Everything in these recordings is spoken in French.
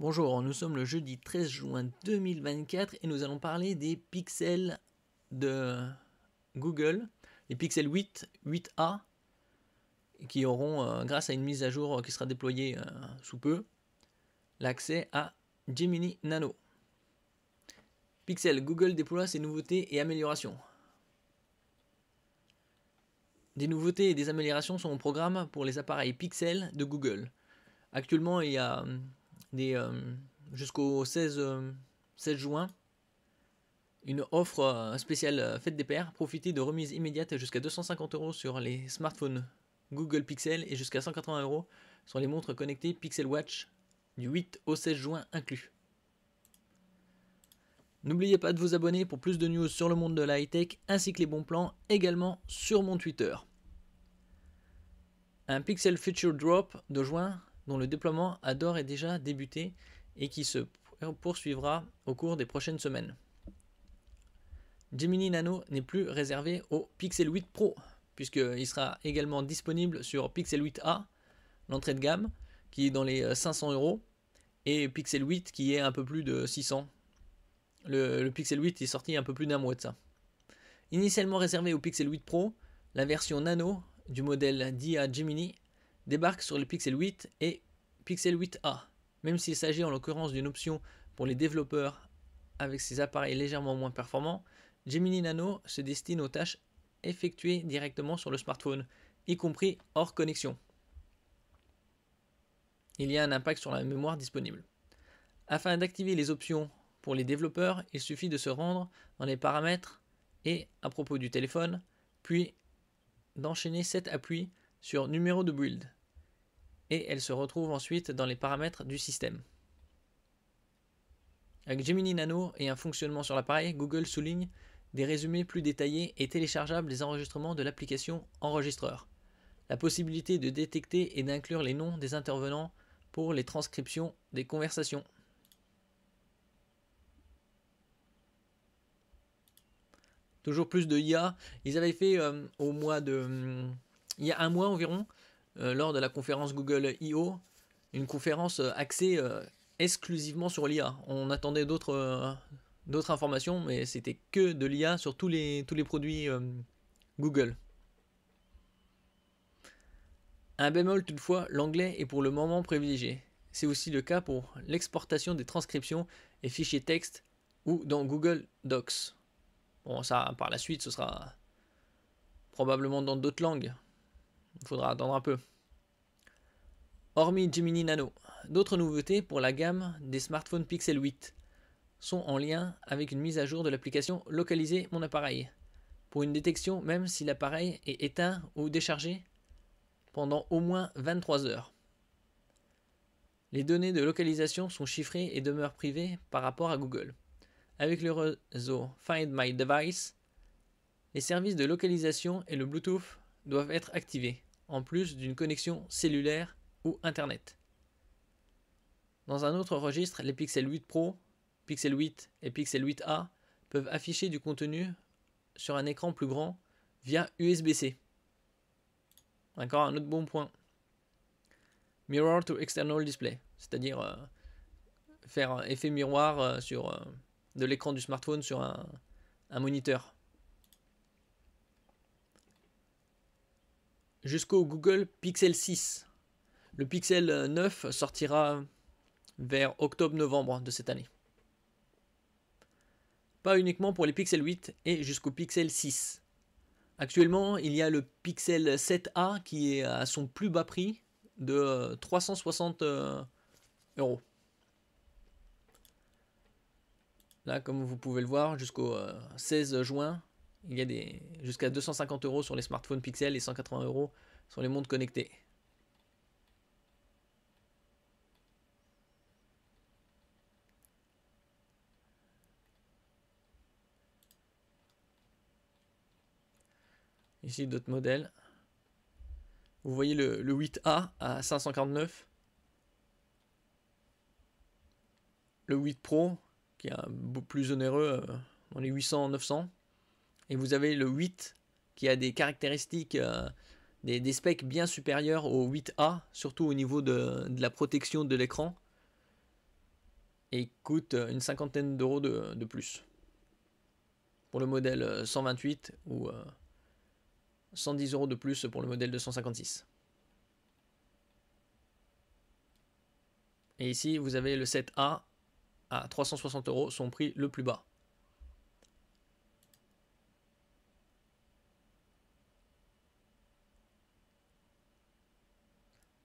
Bonjour, nous sommes le jeudi 13 juin 2024 et nous allons parler des pixels de Google, les pixels 8, 8A, qui auront, euh, grâce à une mise à jour euh, qui sera déployée euh, sous peu, l'accès à Gemini Nano. Pixel, Google déploie ses nouveautés et améliorations. Des nouveautés et des améliorations sont au programme pour les appareils Pixel de Google. Actuellement, il y a hum, euh, jusqu'au 16, euh, juin une offre euh, spéciale Fête des Pères. Profitez de remises immédiates jusqu'à 250 euros sur les smartphones Google Pixel et jusqu'à 180 euros sur les montres connectées Pixel Watch du 8 au 16 juin inclus. N'oubliez pas de vous abonner pour plus de news sur le monde de la high-tech ainsi que les bons plans également sur mon Twitter. Un Pixel Future Drop de juin dont le déploiement adore d'ores et déjà débuté et qui se poursuivra au cours des prochaines semaines. Gemini Nano n'est plus réservé au Pixel 8 Pro, puisqu'il sera également disponible sur Pixel 8A, l'entrée de gamme, qui est dans les 500 euh, euros, et Pixel 8 qui est un peu plus de 600. Le, Pixel 8 est sorti un peu plus d'un mois de ça. Initialement réservé au Pixel 8 Pro, la version Nano du modèle DIA Gemini débarque sur le Pixel 8 et Pixel 8a. Même s'il s'agit en l'occurrence d'une option pour les développeurs avec ces appareils légèrement moins performants, Gemini Nano se destine aux tâches effectuées directement sur le smartphone, y compris hors connexion. Il y a un impact sur la mémoire disponible. Afin d'activer les options pour les développeurs, il suffit de se rendre dans les paramètres et à propos du téléphone, puis d'enchaîner cet appui sur numéro de build et elle se retrouve ensuite dans les paramètres du système. Avec Gemini Nano et un fonctionnement sur l'appareil, Google souligne des résumés plus détaillés et téléchargeables des enregistrements de l'application Enregistreur, la possibilité de détecter et d'inclure les noms des intervenants pour les transcriptions des conversations. Toujours plus de IA, ils avaient fait euh, au mois de... il y a un mois environ, euh, lors de la conférence Google I.O., une conférence euh, axée euh, exclusivement sur l'IA. On attendait d'autres informations, mais c'était que de l'IA sur tous les, tous les produits Google. Un bémol toutefois, l'anglais est pour le moment privilégié. C'est aussi le cas pour l'exportation des transcriptions et fichiers texte ou dans Google Docs. Bon, ça, par la suite, ce sera probablement dans d'autres langues il faudra attendre un peu. Hormis Gemini Nano, d'autres nouveautés pour la gamme des smartphones Pixel 8 sont en lien avec une mise à jour de l'application Localiser mon appareil, pour une détection même si l'appareil est éteint ou déchargé pendant au moins 23 heures. Les données de localisation sont chiffrées et demeurent privées par rapport à Google. Avec le réseau Find My Device, les services de localisation et le Bluetooth doivent être activés en plus d'une connexion cellulaire ou Internet. Dans un autre registre, les Pixel 8 Pro, Pixel 8 et Pixel 8A peuvent afficher du contenu sur un écran plus grand via USB-C. Encore un autre bon point. Mirror to external display, c'est-à-dire euh, faire effet miroir euh, sur euh, de l'écran du smartphone sur un moniteur. jusqu'au Google Pixel 6. Le Pixel 9 euh, sortira vers octobre-novembre de cette année. Pas uniquement pour les Pixel 8 et jusqu'au Pixel 6. Actuellement, il y a le Pixel 7A qui est à son plus bas prix de 360 euh, euh, euros. Là, comme vous pouvez le voir, jusqu'au 16 juin, il y a des jusqu'à 250 euros sur les smartphones Pixel et 180 euros sur les montres connectées. Ici d'autres modèles. Vous voyez le, 8A à 549. Le 8 Pro qui est un peu plus onéreux euh, dans les 800-900 et vous avez le 8 qui a des caractéristiques, euh, des, specs bien supérieurs au 8A, surtout au niveau de, la protection de l'écran, et coûte euh, une cinquantaine d'euros de, plus. Pour le modèle 128 euh, ou 110 euros de plus pour le modèle 256. Et ici, vous avez le 7A à 360 euros, son prix le plus bas.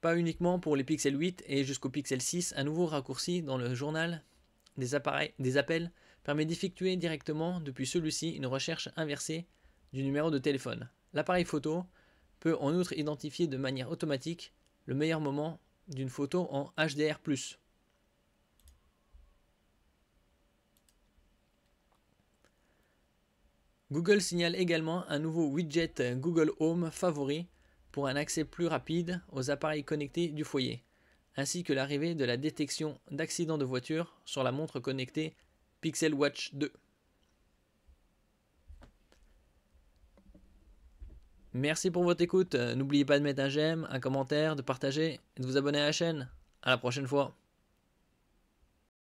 pas uniquement pour les Pixel 8 et jusqu'au Pixel 6, un nouveau raccourci dans le journal des, appareils, des appels permet d'effectuer directement depuis celui-ci une recherche inversée du numéro de téléphone. L'appareil photo peut en outre identifier de manière automatique le meilleur moment d'une photo en HDR+. Google signale également un nouveau widget Google Home favori pour un accès plus rapide aux appareils connectés du foyer, ainsi que l'arrivée de la détection d'accidents de voiture sur la montre connectée Pixel Watch 2. Merci pour votre écoute. N'oubliez pas de mettre un j'aime, un commentaire, de partager et de vous abonner à la chaîne. À la prochaine fois.